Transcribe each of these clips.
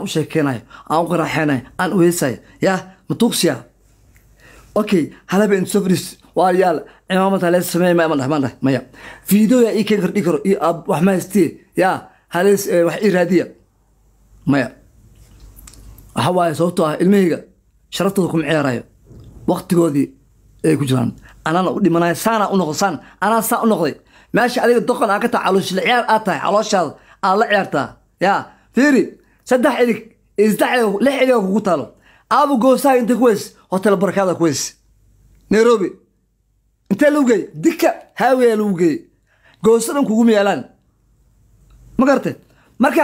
u sheekeynayo aan u qaraaxeynayo aan u heesayo yaa ma okay halaba in soo fadhiis waalayaal cimaamad halee sameey maya mandheh mandheh maya fiidoya ii keen kordhi karo io wax ma haystee yaa wax ii raadiya maya waxa waaye sababtoo ah ilmahayga sharaftooda kuma ciyaarayo waktigoodii ay ku jiraan anaana u dhimanayo saanaa u noqday saan anaa saa u noqday meesha adiga doqon aa ka taha calooshle ciyaar aad tahay calooshaada aad la ciyaartaa yaa fiiri saddex ilig lix ilig kugu taalo aabo goosaha inta ku weys hotel barakaada ku weys nairobi intee lagu geeyey dika haawiyaa lagu geeyey goosadan kugu yaalaan ma garate marka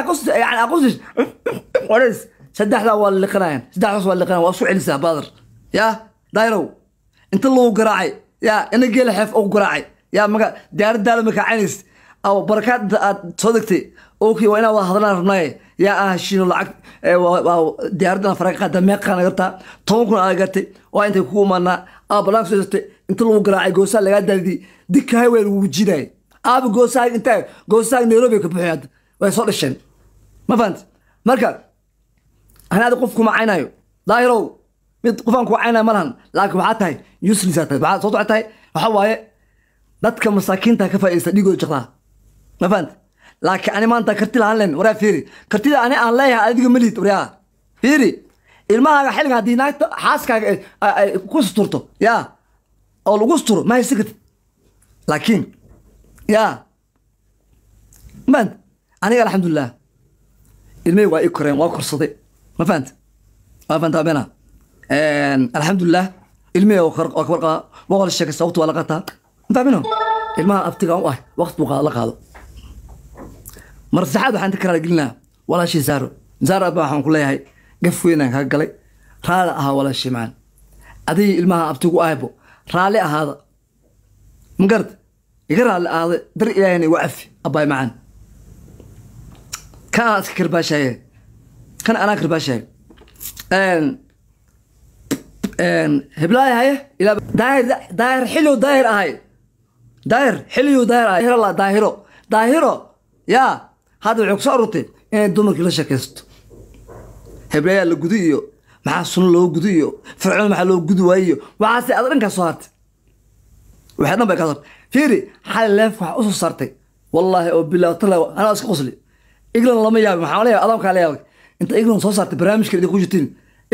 yani aqosis colays saddexdaa waa liqanayan saddexdaas waa liqanayan waa isku celisaa baadar yaa dayrow inta lagu garaacay yaa ina geela xeef ugu garaacay yaa maga diyaaradaada makaacanays barakaad aad soo degtay okay waa inaa wada hadlaan rabnaaye yaa ah heshiino lacag diyaaradan faraga qaada meeqaa naga toban kun aad gatay waa intay kugu imaanaa aabalaag soo satay inta lagu garaacay goosaa lagaa daadiyey dika highway lagugu aabi goosaag intaa goosaag nairobi ka buuxay hadda way soo dhasheen ma fahanta marka anaada qof kuma caynayo daahirow mid qofaan kuwa caynayo malahan laakiin waxaa tahay uselisa tahay waxaa soo soco waxaa waaye dadka masaakiinta ka faa'iidaysta dhiigooda jaqlaa ma fahanta laakiin ani maanta karti lahaan len waraa fiiri kartida ani aan leeyahay adiga malihid waryaa fiiri ilmahaaga xilligan haddii naagta xaaskaaga ku suturto yaa oo lagu suturo ma haysan kartid laakiin yaa mafahant aniga alxamdulilah ilmey waa ii koreen waa korsaday ma fahant ma fahant amena alxamdulilah ilmey waa kabar qaba waa wala sheekay sababta waa la qaataa ma fahmino ilmaha abtigaan u ah waqti buu la qaado mar saxaad waxaan karaalgelinaa walaashii zaaro zaaraaba waxaan ku leeyahay gaf weynaan kaa galay raali ahaa walaashii macaan adigii ilmaha abtigu ahaybo raali ahaada magarad iga raali ahaada dar ilaahayna igu cafi abbaay macaan ka iska karbaashaye kan anaa karbaashaye heblaay haye daahir xilio daahir ahay daahir xilio daahir ahay daahiro daahiro yaa hadda waxay ku soo arurtay inay dumarkii la sheekaysto hebleeyaa la guda iyo maxaa suno loo guda iyo fircoon maxaa loo gudi waayiyo waxaase ada dhankaas soo hartay waxay dhan bay kaa soartay fiiri xali leef waxaa u soo wallaahi oo bilaaw tala anaa iska qosli england lama yaabay maxaa la adamkaa la inta england soo saartay barnaamijka idinku jirtiin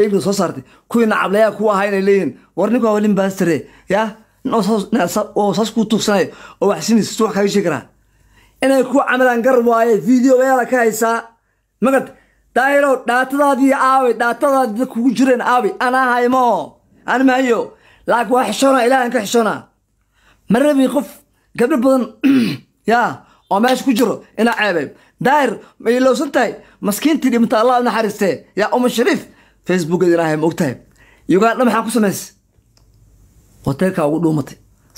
england soo saartay kuwii nacablayaa kuwa ahaa inay leeyihiin war ninkaa walin baastare yaa oo saas kuu tuugsanayo oo waxsinis wax kaaga sheegi karaa inay ku camalaan gar waaye video ayaala ka haysaa magad daayilow dhaatadaadii aaway dhaatadaadii kugu jireen aaway anaa haymo an mahayo laakiin waa xishoonaa ilahan ka xishoonaa marabi qof gabdho badan yaa oo meesha ku jiro inaa ceebay daayir ma ilowsan tahay maskiintii dhimata allah naxariistee yaa uma shariif facebookeed ilaahay ma og maxaa ku samaysay hoteelkaa ugu dhuumatay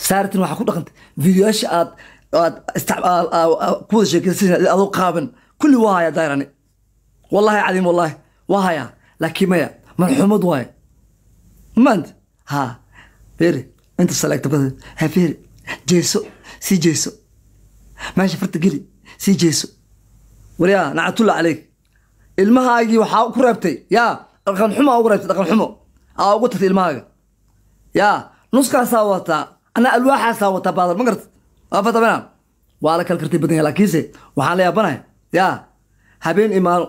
saartin waxaa ku dhaqantay videoyaasha aad kuwada qaaban kulli waa haya dayrani wallahi cadiim wallahi waa hayaa laakiin maya marxuumad waay maanta ha beeri inta saleegtabada ha beeri jeeso sii jeeso meesha farta geli sii jeeso waryaa nacatulla caleyk ilmahaagii waxaa ku reebtay yaa dhaqan xumo ugu reebtay dhaqan xumo aa ugu tagtay ilmahaaga yaa nuskaasaa wataa anaa alwaaxaasaa wataa baadal ma garta afatabena waa la kala karti badanya laakiinse waxaan la yaabanaya ya habeen imaano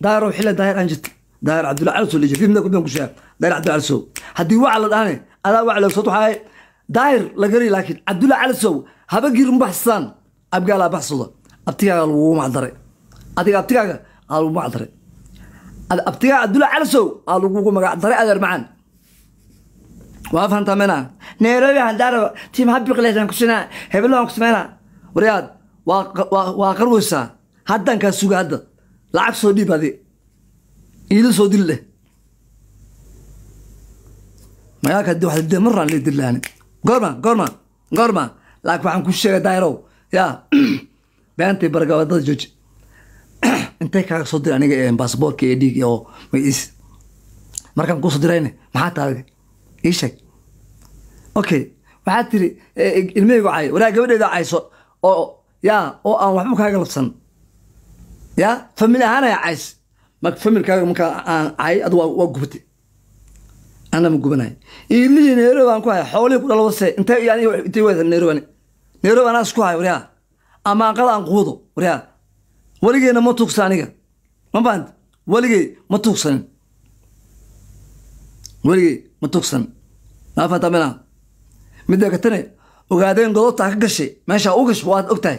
daayarow xillan daayar aan jirta daayar cabdulla calsow lajir filmda ku kushaa daayar cabdulla calsow haddii waxa la dhahane adaa waxa la soo waxaa daayir lagari laakiin cabdulla calsow haba girin baxsaan abgaalaa baxsada abtigaaga lagugu macdaray adiga abtigaaga aa lagu magacdaray abtigaaga cabdulla calsow aa lagugu magacdaray adeer macaan waa fahamtamena nairobi handaaraba tiim habiqleysan kusina heblohan kusameyna waryaad waa qarweysaa haddan suga hadda lacag soo dhiib adi iidu soo dil leh magaalka hadii waxla dila marnaan dilaani goorma goorma goorma laakiin waxaan ku sheegay daayarow yaa beentay bargaba dad intay kaaga soo diray aniga ee ee dhiig oo magiciis markaan kuu soo dirayne maxaa taabage iisheeg okay waxaad tiri e, e, ilmahaygu cay walaa gabadheeda cayso oo yaa oo aan waxba kaaga labsan yaa famil ahaanaya cays marka familkaaga markaa aan cay adu waa gubate anama gubanay ilmihii nairobi aan ku haya xoolihii ku dhalwase intay yani intay wada nairobani nairobi anaa isku hayo waryaa ama anqada aan quudo waryaa weligeena ma tuugsan aniga ma fahanti weligey ma tuugsanin weligey ma tuugsanin maafatamina midda katane ogaadeen godobtaa ka gashay meeshaa u gash waad og tahay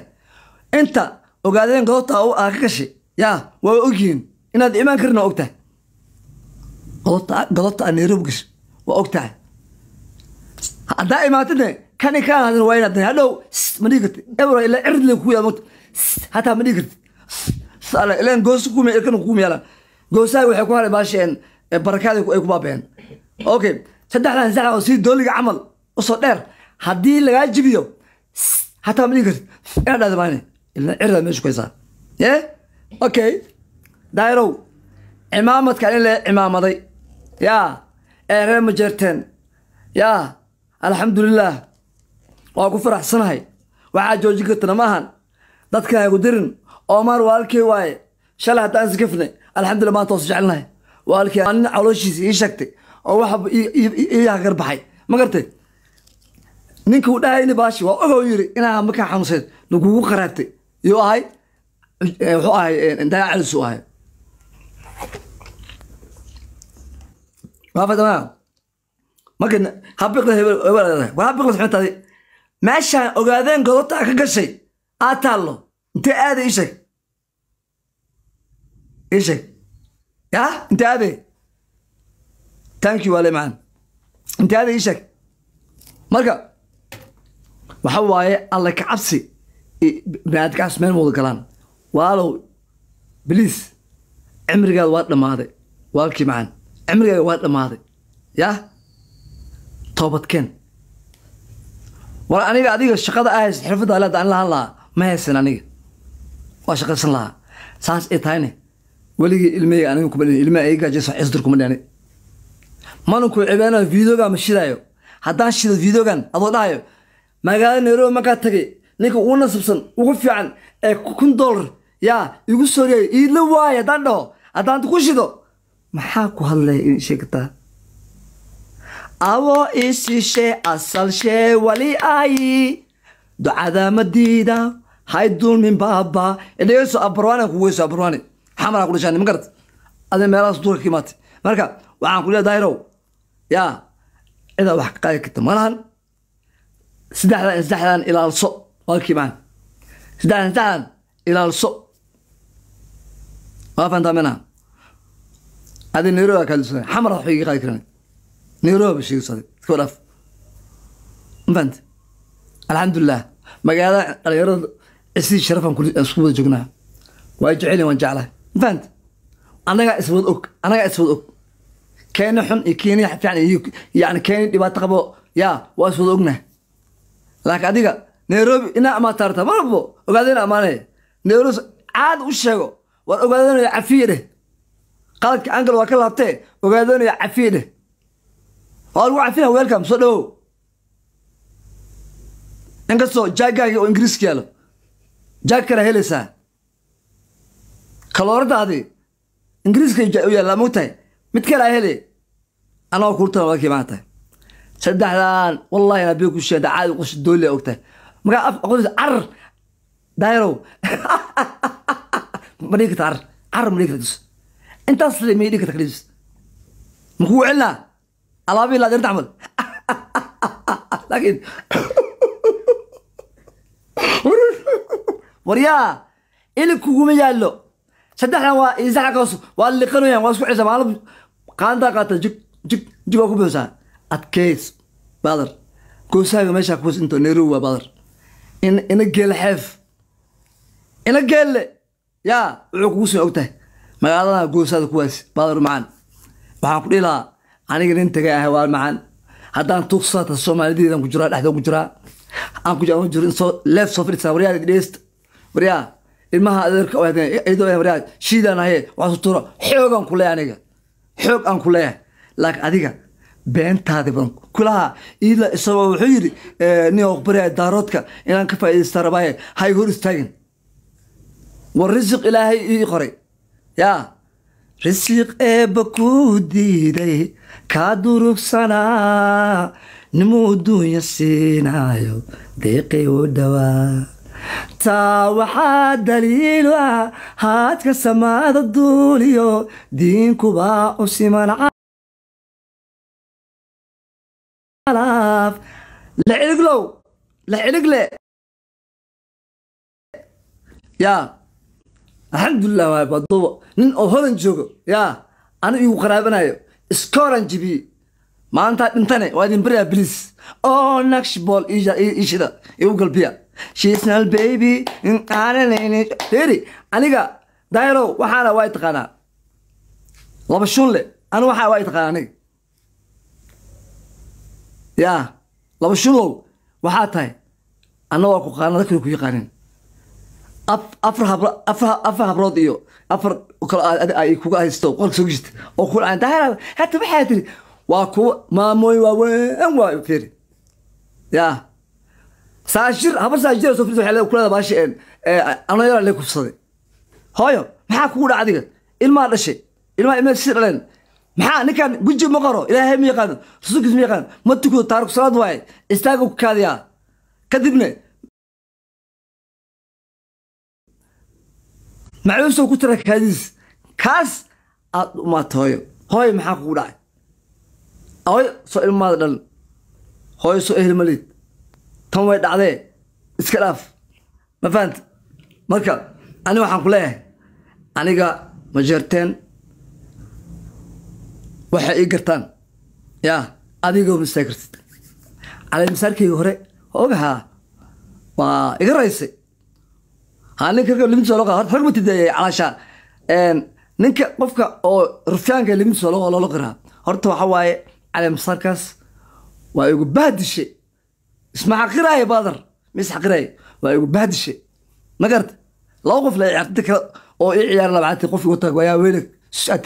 inta ogaadeen godobtaa aa ka gashay yaa waa ogyihiin inaad imaan karina og tahay godobta aa nairobi gash waa og tahay haddaa imaatidne kani kaan hadin waa inaad tahay hadhow ma dhigi karti ebra ilaa cirid le kugu yaamota hataa ma dhigi karti sala ilaan goosa kuuma irkana kugu meelaan goosaha waxay ku haray baasheen barakaadi ay ku baabeen okay saddexdan sax oo sida dooliga camal usoo dheer haddii lagaa jibiyo hataa ma dhigi in la cimaamaday ya eeree ma jeerteen ya alxamdulilaah waa ku faraxsanahay waxaa joojin kartana maahan dadkan haygu dirin oomaar waalkii waaye shalay haddaan iska kafnay maanta waa su jecelnahay waalkii anina calooshiisa ii sheegtay oo waxyagarbaxay ma gartay ninka u baashi waa ogoo yiri inaa markaa xanuunsayd lagugu qaraabtay yuu ahay wuxuu ahay dayaacalisu ahay meeshaan ogaadeen godotaa ka gashay aa taallo intee aaday isheg isheg ya intee aaday taanki waale maan intaada ii sheeg marka waxa waaye alle ka cabsi binaadkaas meel ma galaan waalow bliis cimrigaada waa dhammaaday waalkii macaan cimrigaaga waa dhammaaday yah toobadkeen war aniga adiga shaqada ahays xirfadda leeda ani lahaan lahaa ma haysan aniga waa shaqaysan lahaa saas ay tahayne weligii ilmeyga aniga kuma dhin ilmaa ay gaajaysa cisdir kuma dhani manunku cibeeno videoga ma shidaayo haddaan shido videogan adoo dhahayo magaalada nairobi markaa tagay ninka ugu nasabsan e ugu fiican ee kun dollar yaa igu sooriyay iila waayo haddaan dhaho haddaan ku shido maxaa ku hadlaya in sheegtaa awo isishe asalshee wali ayi ducada ma diida hay dulmin baaba dhegeyso abarwaane kuweyso abarwaane xamaraa ku dhashaan ma garat meelahaas duurka ka imaatay marka waxaan ku leeya daahirow yaa cidaa wax ka qaadi karta malahan saddexdan saddexdan ilaalso waakiimaan saddexdan saddexdan ilaalso waa fahantaa adi nairobi aa kaalusanay xamar wax iga qaadi karan nairobi ba sheegayso iska wadaaf ma alxamdulilah magaalada dhalinyarada cisii sharafan isku wada joognaa waa jecelin waan jeclahay ma fahant annagaa og annagaa iswad og keeni xun iyo keeni fiican iyo yani keeni dhibaato qabo yaa waa iswada ognaha laakiin adiga nairobi inaa amaataarta marbo ogaada ina amaanaya nairobi caad u sheego war ogaadanayo cafiye dheh qaladka angal waa ka laabtee ogaadanayo cafiye dheh waa lagu cafina weelkam soo dhawow inkastoo jaaggaagii oo ingiriiska yaalo jaag kalaa helaysaa kalooraddaadii ingiriiska yaallaa moogtahay mid kalaa helay anagoo kulta laba kiimaan tahay saddexdan wallahi inaa ku sheeda caadi qosh doolli og markaa af qos carar daayarow ma dhigi karta carar carar ma dhigi karta intaas le may dhigi karta kadhibis makuu celinaa alaabii laadinta camal laakiin waryaa ilig kuguma yaallo saddexdan waa isaxakos waa liqanayaan waa isku celisa maalin qaantaa qaata jig jib jib waa ku buuxsaa adkeys baadar goosaaga meeshaa kuus into nairobi waa baadar ina geele xeef ina geelle yaa wuxuu kugu soo og tahay goosaada kuwaas baadar macaan waxaan ku dhihi lahaa aniga nin tagay ahay waa macaan haddaan tuugsaata soomaalideedaan ku jiraa dhexdaan ku jiraa aan ku jiro soo leef soo fadhisaa waryaa dhegeysta waryaa ilmaha adeerka iyadoo waryaa shiidaan ahaye waxaan su tuuro xoogaan ku leeyahay aniga xoog aan ku leeyahay laakiin adiga beentaadi ban kulaha ila isagoo wuxuu yidhi eh, nin oqbariya daaroodka inaan ka faa'iidaysta rabaaye hay hor istaagin war risiq ilaahay ii qoray yaa risiq eebba kuu diiday kaa durugsanaa nimuu duunya siinaayo deeqay u dhawaa taa waxaa daliilu ah haadka samaada duuliyo diinkubaa u simanca lciriglow lcirigle yaa alxamdulilah waay badubo nin oo hodan joogo yaa ana igu qaraabanayo iskooran jibiye maantaa dhintane waa idin baryaa bliis oo naqshbool iishida igu galbiya shisnal baby eri aniga dayrow waxaana waa taqaanaa laba shun le anu waxaa waa taqaana aniga ya laba shilow waxaa tahay anna waa ku qaana dadkana ku yaqaanin afar habro afar habrood iyo afar kale ay kuga haysto qolka soo gishta oo ku aan daahir hata waxaa tiri waa kuwa maamooyin waaweyn waa fiiri yaa saashir habar saashir soo fiirso waxay kulada baashi een anayara le kufsaday hooyo maxaa kugu dhaca adiga ilmaa dhashay ilmaa ilmaa si dhaleen maxaa ninkan guji ma qoro ilaahay ma yaqaano rasuulkiis ma yaqaano ma tukudo taariku salaad waaye istaaga ku kaadiyaa kadibne macluusoo ku tira kaadiis kaas aad umaata hooyo hooyo maxaa kugu dhacay hooyo soo ilmaada dhalin hooyo soo ehel malid tan way dhacdee iska dhaaf ma fahanta marka ani waxaan ku leeyahay aniga ma jeerteen waxay ii gartaan yaa adigoo masaa kartid caleemasaarkeyga hore ogahaa waa iga raysay haa ninka limintiisa loo qora horma tideeyay calaashaa qofka oo rufyaanka limintiisa loo loola qoraa horta waxaa waaye caleemasaarkaas waa igu bahdishe isma xaqiraaye baadar mis xaqiraaye waa igu bahdishe ma garta laba qof la ciyaartinta kale oo ii ciyaara labacaantii qofki wata wayaa weynag sus aad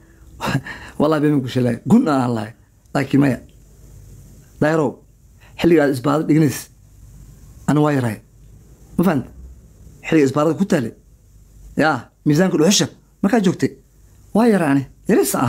wallahi bama kushalaay gun aan ahaan lahay laakiin maya dayrow xilliga aad isbaarada dhiganays ana waa yarahay ma fahanta xilliga isbaarada ku taale yaa miisaanka dhuxusha markaa joogtay